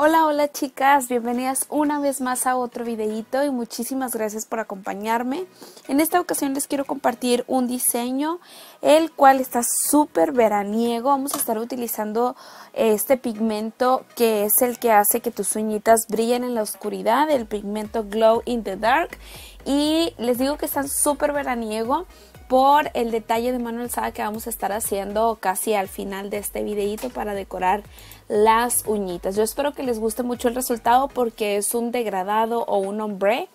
Hola, hola chicas, bienvenidas una vez más a otro videito y muchísimas gracias por acompañarme. En esta ocasión les quiero compartir un diseño el cual está súper veraniego. Vamos a estar utilizando este pigmento que es el que hace que tus uñitas brillen en la oscuridad, el pigmento Glow in the Dark. Y les digo que están súper veraniego por el detalle de mano alzada que vamos a estar haciendo casi al final de este videito para decorar las uñitas. Yo espero que les guste mucho el resultado porque es un degradado o un hombre.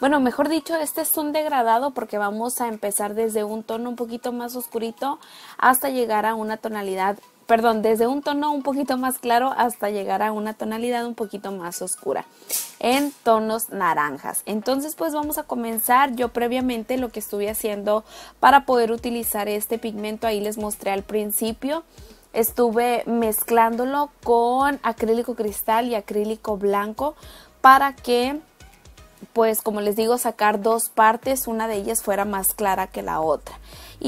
Bueno, mejor dicho, este es un degradado porque vamos a empezar desde un tono un poquito más oscurito hasta llegar a una tonalidad perdón, desde un tono un poquito más claro hasta llegar a una tonalidad un poquito más oscura en tonos naranjas. Entonces pues vamos a comenzar. Yo previamente lo que estuve haciendo para poder utilizar este pigmento ahí les mostré al principio. Estuve mezclándolo con acrílico cristal y acrílico blanco para que pues como les digo sacar dos partes, una de ellas fuera más clara que la otra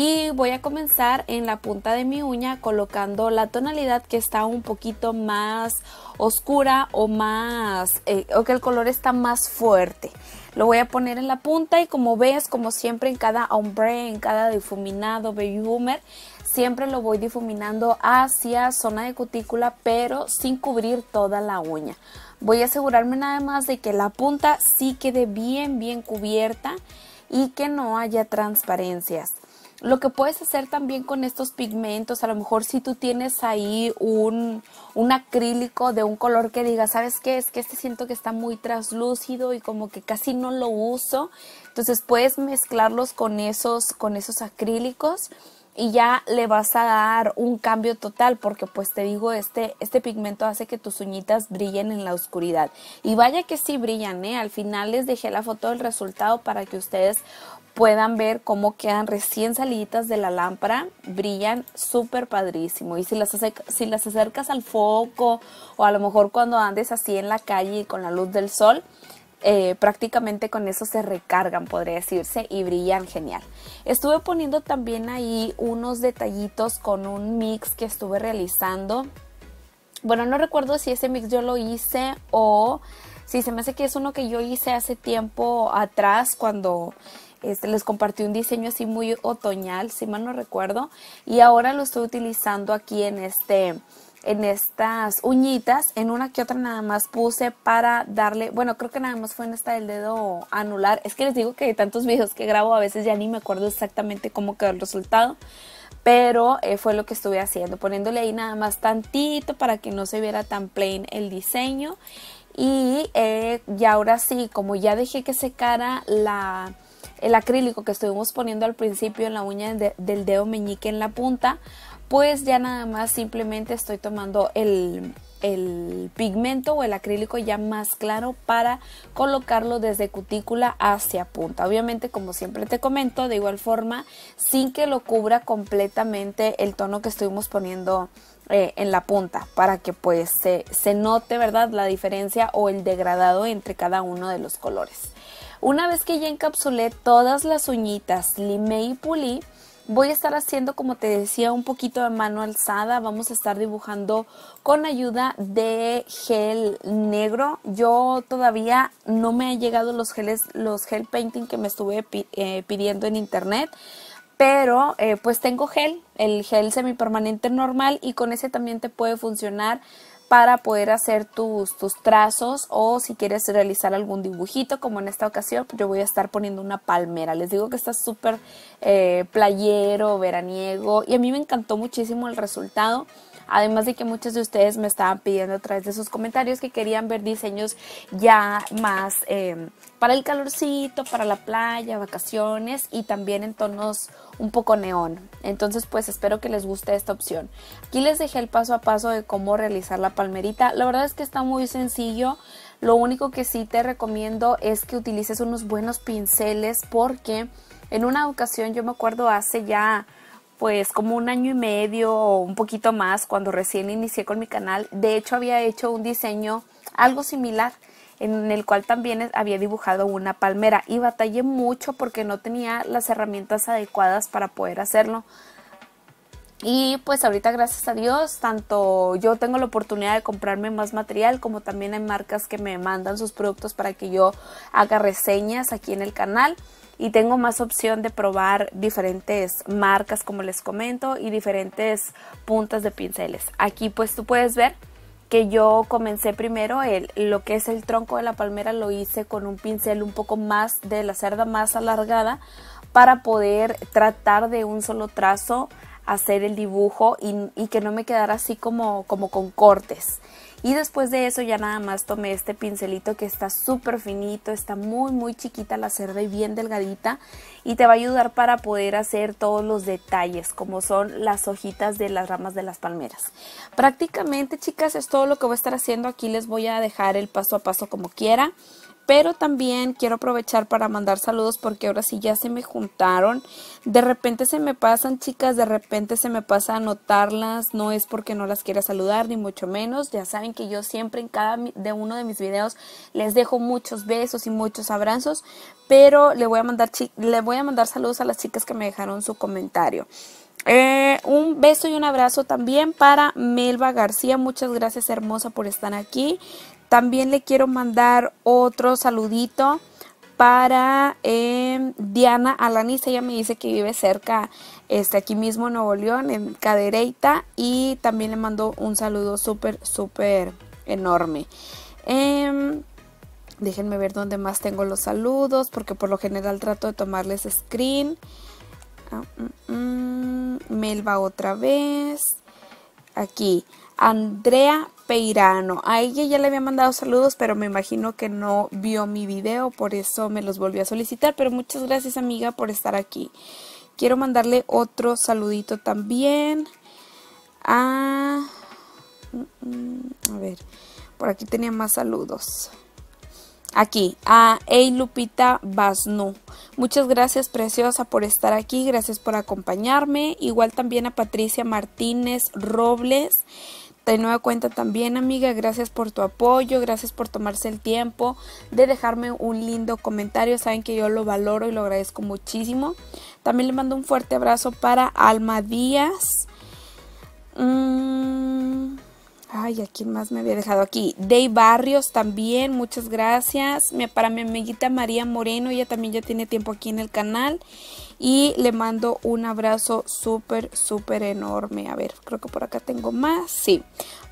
y voy a comenzar en la punta de mi uña colocando la tonalidad que está un poquito más oscura o más eh, o que el color está más fuerte lo voy a poner en la punta y como ves como siempre en cada ombre en cada difuminado baby boomer siempre lo voy difuminando hacia zona de cutícula pero sin cubrir toda la uña voy a asegurarme nada más de que la punta sí quede bien bien cubierta y que no haya transparencias lo que puedes hacer también con estos pigmentos, a lo mejor si tú tienes ahí un, acrílico de un color que diga, ¿sabes qué? Es que este siento que está muy translúcido y como que casi no lo uso. Entonces puedes mezclarlos con esos, con esos acrílicos y ya le vas a dar un cambio total porque pues te digo este este pigmento hace que tus uñitas brillen en la oscuridad y vaya que sí brillan ¿eh? al final les dejé la foto del resultado para que ustedes puedan ver cómo quedan recién salidas de la lámpara, brillan súper padrísimo. Y si las, acercas al foco o a lo mejor cuando andes así en la calle con la luz del sol, eh, prácticamente con eso se recargan, podría decirse, y brillan genial. Estuve poniendo también ahí unos detallitos con un mix que estuve realizando. Bueno, no recuerdo si ese mix yo lo hice o si se me hace que es uno que yo hice hace tiempo atrás cuando este, les compartí un diseño así muy otoñal, si mal no recuerdo. Y ahora lo estoy utilizando aquí en este en estas uñitas, en una que otra nada más puse para darle, bueno, creo que nada más fue en esta del dedo anular. Es que les digo que de tantos videos que grabo a veces ya ni me acuerdo exactamente cómo quedó el resultado, pero eh, fue lo que estuve haciendo, poniéndole ahí nada más tantito para que no se viera tan plain el diseño. Y, eh, y ahora sí, como ya dejé que secara la el acrílico que estuvimos poniendo al principio en la uña del dedo meñique en la punta, pues ya nada más simplemente estoy tomando el, pigmento o el acrílico ya más claro para colocarlo desde cutícula hacia punta. Obviamente, como siempre te comento, de igual forma, sin que lo cubra completamente el tono que estuvimos poniendo eh, en la punta para que pues se, se note, ¿verdad?, la diferencia o el degradado entre cada uno de los colores. Una vez que ya encapsulé todas las uñitas, limé y pulí, voy a estar haciendo, como te decía, un poquito de mano alzada. Vamos a estar dibujando con ayuda de gel negro. Yo todavía no me han llegado los geles, los gel painting que me estuve eh, pidiendo en internet. Pero eh, pues tengo gel, el gel semipermanente normal y con ese también te puede funcionar para poder hacer tus, tus trazos o si quieres realizar algún dibujito como en esta ocasión pues yo voy a estar poniendo una palmera les digo que está súper eh, playero veraniego y a mí me encantó muchísimo el resultado Además de que muchos de ustedes me estaban pidiendo a través de sus comentarios que querían ver diseños ya más eh, para el calorcito, para la playa, vacaciones y también en tonos un poco neón. Entonces pues espero que les guste esta opción. Aquí les dejé el paso a paso de cómo realizar la palmerita. La verdad es que está muy sencillo. Lo único que sí te recomiendo es que utilices unos buenos pinceles porque en una ocasión yo me acuerdo hace ya pues como un año y medio o un poquito más cuando recién inicié con mi canal. De hecho había hecho un diseño algo similar en el cual también había dibujado una palmera y batallé mucho porque no tenía las herramientas adecuadas para poder hacerlo. Y pues ahorita gracias a Dios, tanto yo tengo la oportunidad de comprarme más material como también hay marcas que me mandan sus productos para que yo haga reseñas aquí en el canal y tengo más opción de probar diferentes marcas como les comento y diferentes puntas de pinceles. Aquí pues tú puedes ver que yo comencé primero el, lo que es el tronco de la palmera lo hice con un pincel un poco más de la cerda más alargada para poder tratar de un solo trazo hacer el dibujo y, que no me quedara así como, como con cortes. Y después de eso ya nada más tomé este pincelito que está súper finito, está muy muy chiquita la cerda y bien delgadita y te va a ayudar para poder hacer todos los detalles como son las hojitas de las ramas de las palmeras. Prácticamente chicas es todo lo que voy a estar haciendo aquí, les voy a dejar el paso a paso como quiera pero también quiero aprovechar para mandar saludos porque ahora sí ya se me juntaron. De repente se me pasan, chicas, de repente se me pasa anotarlas, no es porque no las quiera saludar ni mucho menos. Ya saben que yo siempre en cada de uno de mis videos les dejo muchos besos y muchos abrazos, pero le voy a mandar le voy a mandar saludos a las chicas que me dejaron su comentario. Eh, un beso y un abrazo también para Melba García. Muchas gracias, hermosa, por estar aquí. También le quiero mandar otro saludito para em, Diana Alanis. Ella me dice que vive cerca, este, aquí mismo en Nuevo León, en Cadereyta. Y también le mando un saludo súper, súper enorme. Em, déjenme ver dónde más tengo los saludos, porque por lo general trato de tomarles screen. Uh, Melba otra vez. Aquí. Andrea Peirano. A ella ya le había mandado saludos, pero me imagino que no vio mi video, por eso me los volvió a solicitar. Pero muchas gracias amiga por estar aquí. Quiero mandarle otro saludito también a... Mm, mm, a ver, por aquí tenía más saludos. Aquí, a Eilupita Lupita Basnu. Muchas gracias, preciosa, por estar aquí. Gracias por acompañarme. Igual también a Patricia Martínez Robles. De nueva cuenta también amiga, gracias por tu apoyo, gracias por tomarse el tiempo de dejarme un lindo comentario, saben que yo lo valoro y lo agradezco muchísimo. También le mando un fuerte abrazo para Alma Díaz. mmm Ay, ¿a quién más me había dejado aquí? Day Barrios también, muchas gracias. Para mi amiguita María Moreno, ella también ya tiene tiempo aquí en el canal. Y le mando un abrazo súper, súper enorme. A ver, creo que por acá tengo más. Sí.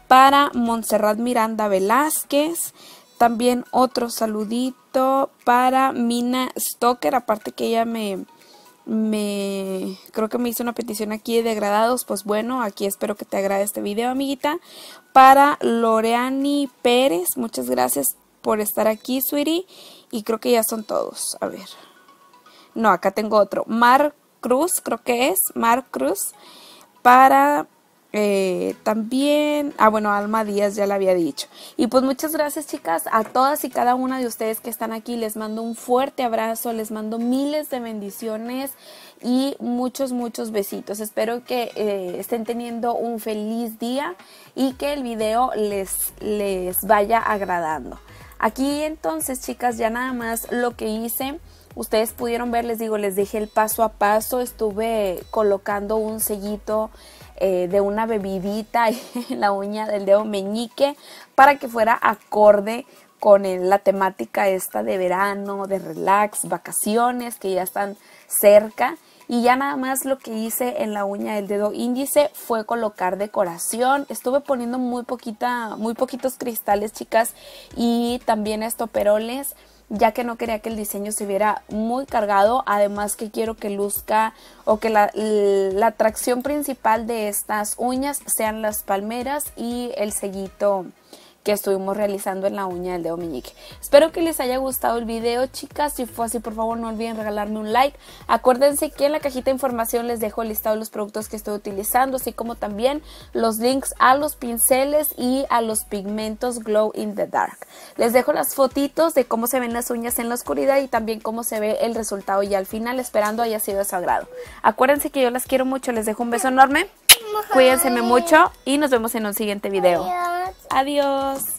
Para Montserrat Miranda Velázquez. También otro saludito para Mina Stoker. Aparte que ella me, me creo que me hizo una petición aquí de agradados, pues bueno, aquí espero que te agrade este video, amiguita. Para Loreani Pérez, muchas gracias por estar aquí, Sweetie. Y creo que ya son todos. A ver. No, acá tengo otro. Mar Cruz, creo que es. Mar Cruz. Para eh, también, ah bueno, Alma Díaz ya la había dicho. Y pues muchas gracias chicas a todas y cada una de ustedes que están aquí. Les mando un fuerte abrazo, les mando miles de bendiciones y muchos, muchos besitos. Espero que eh, estén teniendo un feliz día y que el video les, les vaya agradando. Aquí entonces, chicas, ya nada más lo que hice, ustedes pudieron ver, les digo, les dejé el paso a paso, estuve colocando un sellito eh, de una bebidita en la uña del dedo meñique para que fuera acorde con la temática esta de verano, de relax, vacaciones que ya están cerca y ya nada más lo que hice en la uña del dedo índice fue colocar decoración. Estuve poniendo muy poquita, muy poquitos cristales, chicas, y también estoperoles ya que no quería que el diseño se viera muy cargado, además que quiero que luzca o que la, la atracción principal de estas uñas sean las palmeras y el sellito que estuvimos realizando en la uña del dedo meñique. Espero que les haya gustado el video, chicas. Si fue así, por favor, no olviden regalarme un like. Acuérdense que en la cajita de información les dejo el listado de los productos que estoy utilizando, así como también los links a los pinceles y a los pigmentos Glow in the Dark. Les dejo las fotitos de cómo se ven las uñas en la oscuridad y también cómo se ve el resultado y al final, esperando haya sido de su agrado. Acuérdense que yo las quiero mucho, les dejo un beso enorme. Cuídense mucho y nos vemos en un siguiente video. Adiós.